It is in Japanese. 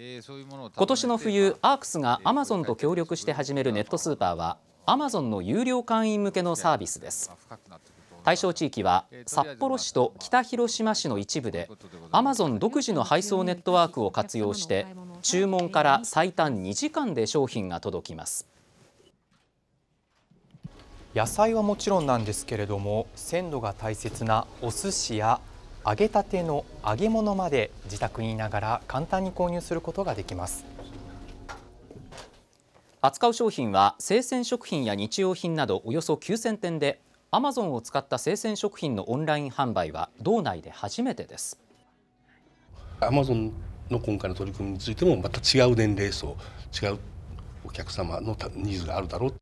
今年の冬アークスがアマゾンと協力して始めるネットスーパーはアマゾンの有料会員向けのサービスです対象地域は札幌市と北広島市の一部でアマゾン独自の配送ネットワークを活用して注文から最短2時間で商品が届きます野菜はもちろんなんですけれども鮮度が大切なお寿司や揚げたての揚げ物まで自宅にいながら簡単に購入することができます扱う商品は生鮮食品や日用品などおよそ9000点でアマゾンを使った生鮮食品のオンライン販売は道内で初めてですアマゾンの今回の取り組みについてもまた違う年齢層違うお客様のニーズがあるだろう